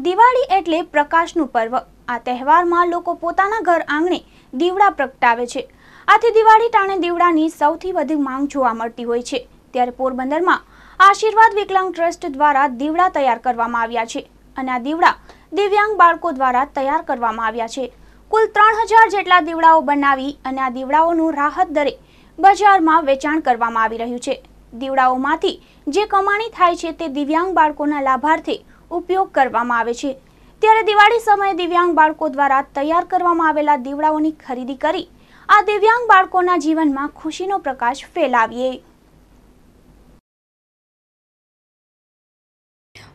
દિવાળી એટલે પ્રકાશનું પર્વ આ તહેવારમાં લોકો પોતાના ઘર આંગણે દીવડા પ્રગટાવે છે આથી દિવાળી ટાણે દીવડાની સૌથી વધુ માંગ જોવા મળતી હોય છે ત્યારે પોરબંદરમાં આશીર્વાદ વિકલાંગ ટ્રસ્ટ દ્વારા દીવડા તૈયાર કરવામાં આવ્યા છે અને આ દીવડા દિવ્યાંગ બાળકો દ્વારા તૈયાર કરવામાં આવ્યા છે કુલ ત્રણ હજાર જેટલા દીવડાઓ બનાવી અને આ દીવડાઓનું રાહત દરે બજારમાં વેચાણ કરવામાં આવી રહ્યું છે દીવડાઓમાંથી જે કમાણી થાય છે તે દિવ્યાંગ બાળકોના લાભાર્થી ઉપયોગ કરવામાં આવે છે ત્યારે દિવાળી સમયે દિવ્યાંગ બાળકો દ્વારા તૈયાર કરવામાં આવેલા દીવડાઓની ખરીદી કરી આ દિવ્યાંગ બાળકોના જીવનમાં ખુશીનો પ્રકાશ ફેલાવીએ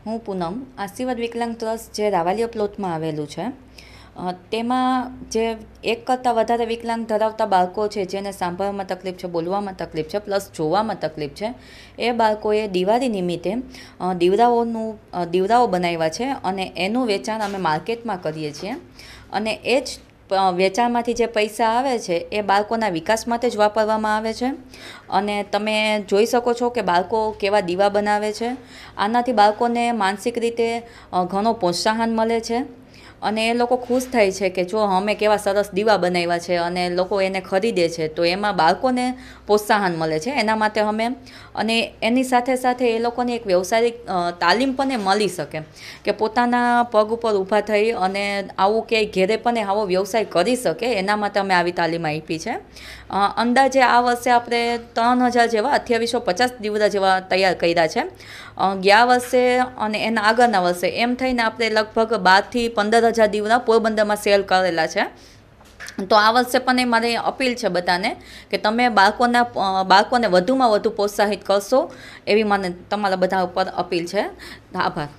હું પૂનમ આશીર્વાદ વિકલાંગ ટ્રસ્ટ જે રાવાલીયા પ્લોટમાં આવેલું છે તેમાં જે એક કરતાં વધારે વિકલાંગ ધરાવતા બાળકો છે જેને સાંભળવામાં તકલીફ છે બોલવામાં તકલીફ છે પ્લસ જોવામાં તકલીફ છે એ બાળકોએ દિવાળી નિમિત્તે દીવડાઓનું દીવડાઓ બનાવ્યા છે અને એનું વેચાણ અમે માર્કેટમાં કરીએ છીએ અને એ જ વેચાણમાંથી જે પૈસા આવે છે એ બાળકોના વિકાસ માટે જ વાપરવામાં આવે છે અને તમે જોઈ શકો છો કે બાળકો કેવા દીવા બનાવે છે આનાથી બાળકોને માનસિક રીતે ઘણો પ્રોત્સાહન મળે છે અને એ લોકો ખુશ થાય છે કે જો અમે કેવા સરસ દીવા બનાવ્યા છે અને લોકો એને ખરીદે છે તો એમાં બાળકોને પ્રોત્સાહન મળે છે એના માટે અમે અને એની સાથે સાથે એ લોકોને એક વ્યવસાયિક તાલીમ પણ મળી શકે કે પોતાના પગ ઉપર ઊભા થઈ અને આવું ક્યાંય ઘેરે પણ આવો વ્યવસાય કરી શકે એના માટે અમે આવી તાલીમ આપી છે અંદાજે આ વર્ષે આપણે ત્રણ હજાર જેવા અઠ્યાવીસો પચાસ દીવડા જેવા તૈયાર કર્યા છે ગયા વર્ષે અને એના આગળના વર્ષે એમ થઈને આપણે લગભગ બારથી પંદર ધજા દીવના પોરબંદરમાં સેલ કરેલા છે તો આ વર્ષે પણ એ મારી અપીલ છે બધાને કે તમે બાળકોના બાળકોને વધુમાં વધુ પ્રોત્સાહિત કરશો એવી મને તમારા બધા ઉપર અપીલ છે આભાર